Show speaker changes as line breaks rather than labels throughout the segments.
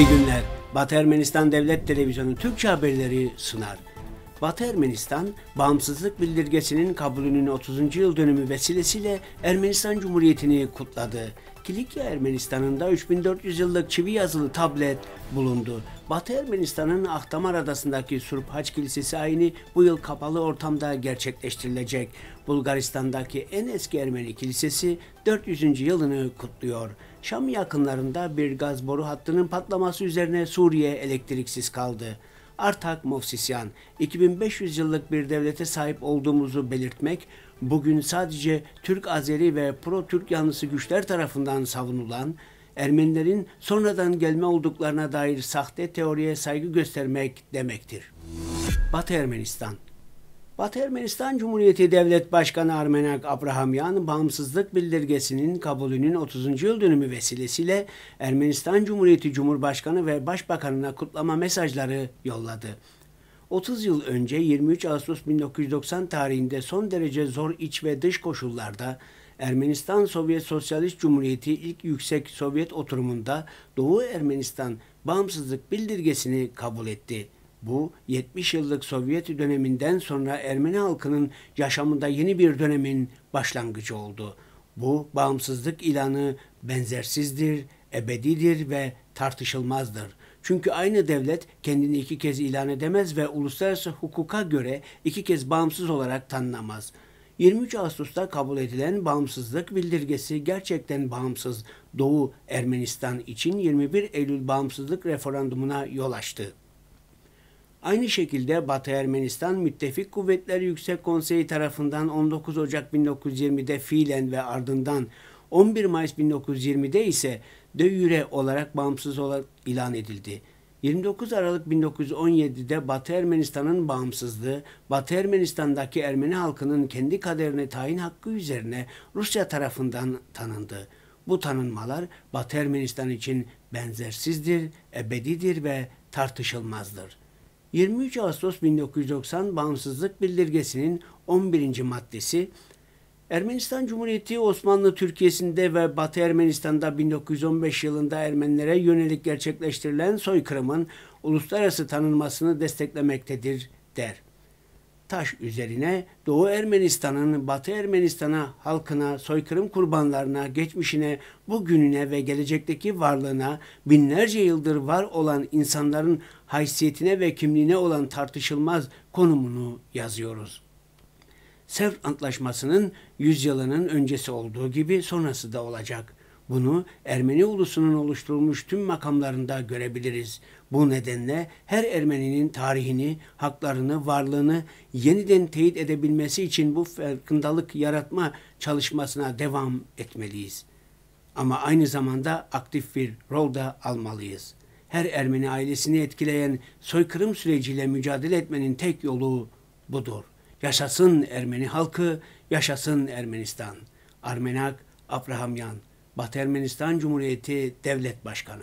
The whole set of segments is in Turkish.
İyi günler. Batı Ermenistan Devlet Televizyonu Türkçe haberleri sunar. Batı Ermenistan, bağımsızlık bildirgesinin kabulünün 30. yıl dönümü vesilesiyle Ermenistan Cumhuriyeti'ni kutladı. Kilikya Ermenistan'ında 3400 yıllık çivi yazılı tablet bulundu. Batı Ermenistan'ın Ahtamar Adası'ndaki Surp Surphaç Kilisesi ayini bu yıl kapalı ortamda gerçekleştirilecek. Bulgaristan'daki en eski Ermeni kilisesi 400. yılını kutluyor. Şam yakınlarında bir gaz boru hattının patlaması üzerine Suriye elektriksiz kaldı. Artak Movsisyan, 2500 yıllık bir devlete sahip olduğumuzu belirtmek, bugün sadece Türk Azeri ve pro-Türk yanlısı güçler tarafından savunulan, Ermenilerin sonradan gelme olduklarına dair sahte teoriye saygı göstermek demektir. Batı Ermenistan Batı Ermenistan Cumhuriyeti Devlet Başkanı Armenak Abrahamyan, bağımsızlık bildirgesinin kabulünün 30. yıl dönümü vesilesiyle Ermenistan Cumhuriyeti Cumhurbaşkanı ve Başbakanına kutlama mesajları yolladı. 30 yıl önce 23 Ağustos 1990 tarihinde son derece zor iç ve dış koşullarda Ermenistan Sovyet Sosyalist Cumhuriyeti ilk yüksek Sovyet oturumunda Doğu Ermenistan bağımsızlık bildirgesini kabul etti. Bu 70 yıllık Sovyet döneminden sonra Ermeni halkının yaşamında yeni bir dönemin başlangıcı oldu. Bu bağımsızlık ilanı benzersizdir, ebedidir ve tartışılmazdır. Çünkü aynı devlet kendini iki kez ilan edemez ve uluslararası hukuka göre iki kez bağımsız olarak tanınamaz. 23 Ağustos'ta kabul edilen bağımsızlık bildirgesi gerçekten bağımsız Doğu Ermenistan için 21 Eylül bağımsızlık referandumuna yol açtı. Aynı şekilde Batı Ermenistan Müttefik Kuvvetleri Yüksek Konseyi tarafından 19 Ocak 1920'de fiilen ve ardından 11 Mayıs 1920'de ise Döyüre olarak bağımsız olarak ilan edildi. 29 Aralık 1917'de Batı Ermenistan'ın bağımsızlığı, Batı Ermenistan'daki Ermeni halkının kendi kaderine tayin hakkı üzerine Rusya tarafından tanındı. Bu tanınmalar Batı Ermenistan için benzersizdir, ebedidir ve tartışılmazdır. 23 Ağustos 1990 Bağımsızlık Bildirgesi'nin 11. maddesi Ermenistan Cumhuriyeti Osmanlı Türkiye'sinde ve Batı Ermenistan'da 1915 yılında Ermenilere yönelik gerçekleştirilen soykırımın uluslararası tanınmasını desteklemektedir der taş üzerine Doğu Ermenistan'ın Batı Ermenistan'a, halkına, soykırım kurbanlarına, geçmişine, bugününe ve gelecekteki varlığına binlerce yıldır var olan insanların haysiyetine ve kimliğine olan tartışılmaz konumunu yazıyoruz. Sevr Antlaşması'nın yüzyılının öncesi olduğu gibi sonrası da olacak. Bunu Ermeni ulusunun oluşturulmuş tüm makamlarında görebiliriz. Bu nedenle her Ermeninin tarihini, haklarını, varlığını yeniden teyit edebilmesi için bu farkındalık yaratma çalışmasına devam etmeliyiz. Ama aynı zamanda aktif bir rol da almalıyız. Her Ermeni ailesini etkileyen soykırım süreciyle mücadele etmenin tek yolu budur. Yaşasın Ermeni halkı, yaşasın Ermenistan. Armenak Abrahamyan Batı Ermenistan Cumhuriyeti Devlet Başkanı.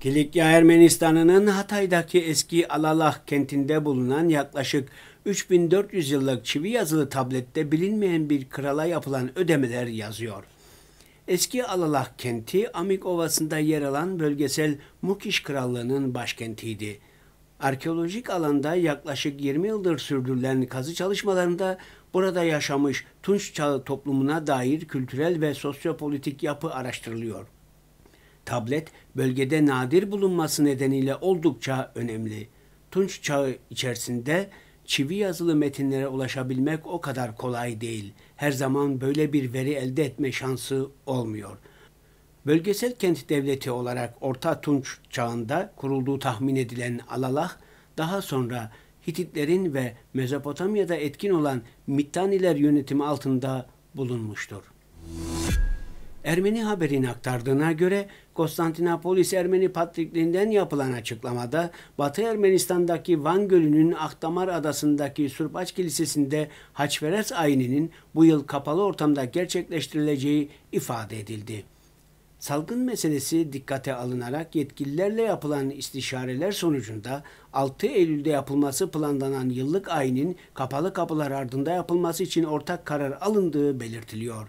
Kilikya Ermenistan'ının Hatay'daki eski Alalah kentinde bulunan yaklaşık 3400 yıllık çivi yazılı tablette bilinmeyen bir krala yapılan ödemeler yazıyor. Eski Alalah kenti Amik Ovası'nda yer alan bölgesel Mukiş Krallığı'nın başkentiydi. Arkeolojik alanda yaklaşık 20 yıldır sürdürülen kazı çalışmalarında burada yaşamış Tunç Çağı toplumuna dair kültürel ve sosyopolitik yapı araştırılıyor. Tablet bölgede nadir bulunması nedeniyle oldukça önemli. Tunç Çağı içerisinde çivi yazılı metinlere ulaşabilmek o kadar kolay değil. Her zaman böyle bir veri elde etme şansı olmuyor. Bölgesel kent devleti olarak Orta Tunç çağında kurulduğu tahmin edilen Alalah, daha sonra Hititlerin ve Mezopotamya'da etkin olan Mittaniler yönetimi altında bulunmuştur. Ermeni haberini aktardığına göre Konstantinopolis Ermeni Patrikliğinden yapılan açıklamada Batı Ermenistan'daki Van Gölü'nün Akdamar Adası'ndaki Surpaç Kilisesi'nde Haçveres ayininin bu yıl kapalı ortamda gerçekleştirileceği ifade edildi. Salgın meselesi dikkate alınarak yetkililerle yapılan istişareler sonucunda 6 Eylül'de yapılması planlanan yıllık ayinin kapalı kapılar ardında yapılması için ortak karar alındığı belirtiliyor.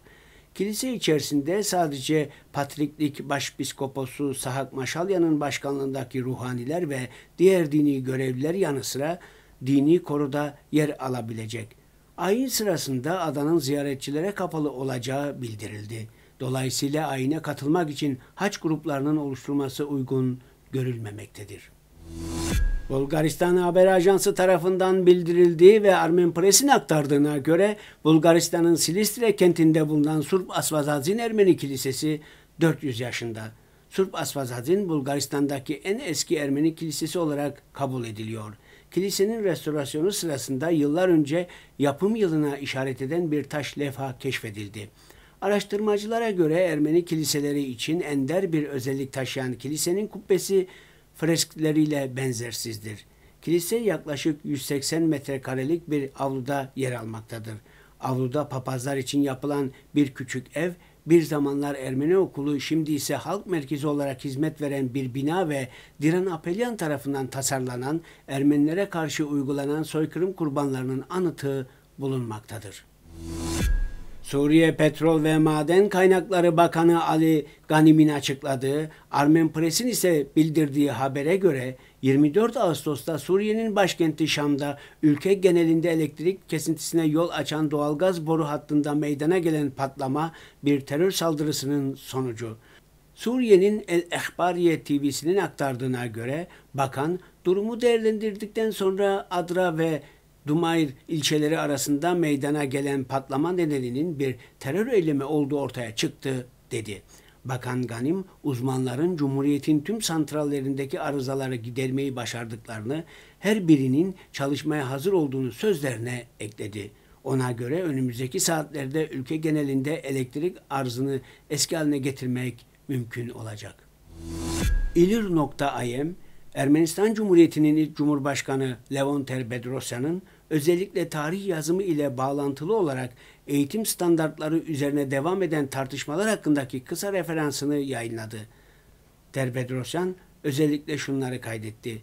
Kilise içerisinde sadece Patriklik Başpiskoposu Sahak Maşalya'nın başkanlığındaki ruhaniler ve diğer dini görevliler yanı sıra dini koruda yer alabilecek. Ayın sırasında adanın ziyaretçilere kapalı olacağı bildirildi. Dolayısıyla ayine katılmak için haç gruplarının oluşturulması uygun görülmemektedir. Bulgaristan Haber Ajansı tarafından bildirildiği ve Armen Press'in aktardığına göre Bulgaristan'ın Silistre kentinde bulunan Surp Asfazazin Ermeni Kilisesi 400 yaşında. Surp Asfazazin Bulgaristan'daki en eski Ermeni kilisesi olarak kabul ediliyor. Kilisenin restorasyonu sırasında yıllar önce yapım yılına işaret eden bir taş levha keşfedildi. Araştırmacılara göre Ermeni kiliseleri için ender bir özellik taşıyan kilisenin kubbesi freskleriyle benzersizdir. Kilise yaklaşık 180 metrekarelik bir avluda yer almaktadır. Avluda papazlar için yapılan bir küçük ev, bir zamanlar Ermeni okulu, şimdi ise halk merkezi olarak hizmet veren bir bina ve Diran Apelyan tarafından tasarlanan Ermenilere karşı uygulanan soykırım kurbanlarının anıtı bulunmaktadır. Suriye Petrol ve Maden Kaynakları Bakanı Ali Ganim'in açıkladığı, Armen Press'in ise bildirdiği habere göre 24 Ağustos'ta Suriye'nin başkenti Şam'da ülke genelinde elektrik kesintisine yol açan doğalgaz boru hattında meydana gelen patlama bir terör saldırısının sonucu. Suriye'nin El Ehbariye TV'sinin aktardığına göre bakan durumu değerlendirdikten sonra Adra ve Dumair ilçeleri arasında meydana gelen patlama nedeninin bir terör eylemi olduğu ortaya çıktı dedi. Bakan Ganim uzmanların Cumhuriyet'in tüm santrallerindeki arızaları gidermeyi başardıklarını, her birinin çalışmaya hazır olduğunu sözlerine ekledi. Ona göre önümüzdeki saatlerde ülke genelinde elektrik arzını eski haline getirmek mümkün olacak. İlir.im Ermenistan Cumhuriyeti'nin ilk Cumhurbaşkanı Levon Terbedrosyan'ın özellikle tarih yazımı ile bağlantılı olarak eğitim standartları üzerine devam eden tartışmalar hakkındaki kısa referansını yayınladı. Derbedrosyan özellikle şunları kaydetti.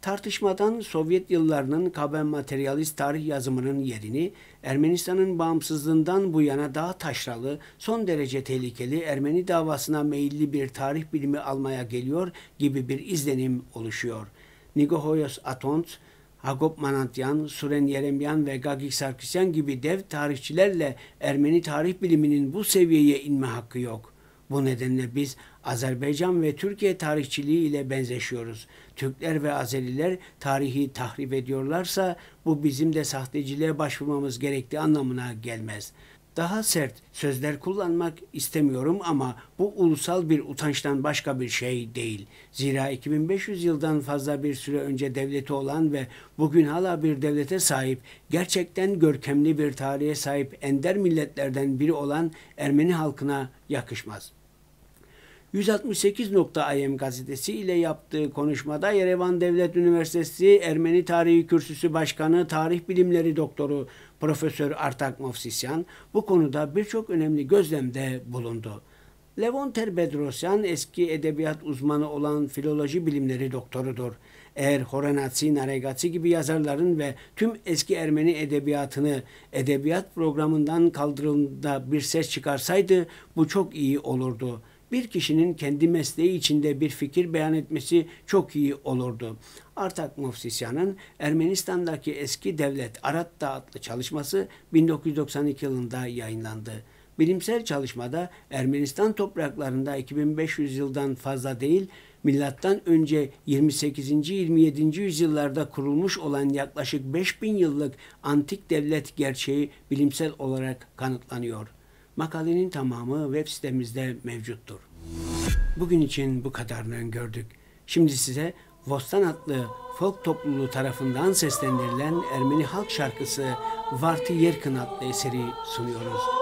Tartışmadan Sovyet yıllarının kaben materyalist tarih yazımının yerini Ermenistan'ın bağımsızlığından bu yana daha taşralı, son derece tehlikeli Ermeni davasına meyilli bir tarih bilimi almaya geliyor gibi bir izlenim oluşuyor. Nigohoyos Atont, Hakop Manatyan, Suren Yeremyan ve Gagik Sarkisyan gibi dev tarihçilerle Ermeni tarih biliminin bu seviyeye inme hakkı yok. Bu nedenle biz Azerbaycan ve Türkiye tarihçiliği ile benzeşiyoruz. Türkler ve Azeriler tarihi tahrip ediyorlarsa bu bizim de sahteciliğe başvurmamız gerektiği anlamına gelmez daha sert sözler kullanmak istemiyorum ama bu ulusal bir utançtan başka bir şey değil. Zira 2500 yıldan fazla bir süre önce devleti olan ve bugün hala bir devlete sahip, gerçekten görkemli bir tarihe sahip ender milletlerden biri olan Ermeni halkına yakışmaz.'' 168.im gazetesi ile yaptığı konuşmada Yerevan Devlet Üniversitesi Ermeni Tarihi Kürsüsü Başkanı Tarih Bilimleri Doktoru Profesör Artak Mofsisyan bu konuda birçok önemli gözlemde bulundu. Levon Terbedrosyan eski edebiyat uzmanı olan filoloji bilimleri doktorudur. Eğer Horanatsi, Naregatsi gibi yazarların ve tüm eski Ermeni edebiyatını edebiyat programından kaldırıldığında bir ses çıkarsaydı bu çok iyi olurdu.'' bir kişinin kendi mesleği içinde bir fikir beyan etmesi çok iyi olurdu. Artak Movsisyan'ın Ermenistan'daki eski devlet Aratta adlı çalışması 1992 yılında yayınlandı. Bilimsel çalışmada Ermenistan topraklarında 2500 yıldan fazla değil, milattan önce 28. 27. yüzyıllarda kurulmuş olan yaklaşık 5000 yıllık antik devlet gerçeği bilimsel olarak kanıtlanıyor.'' Makalenin tamamı web sitemizde mevcuttur. Bugün için bu kadarını gördük. Şimdi size Vostan adlı folk topluluğu tarafından seslendirilen Ermeni halk şarkısı Vartı Yerkın adlı eseri sunuyoruz.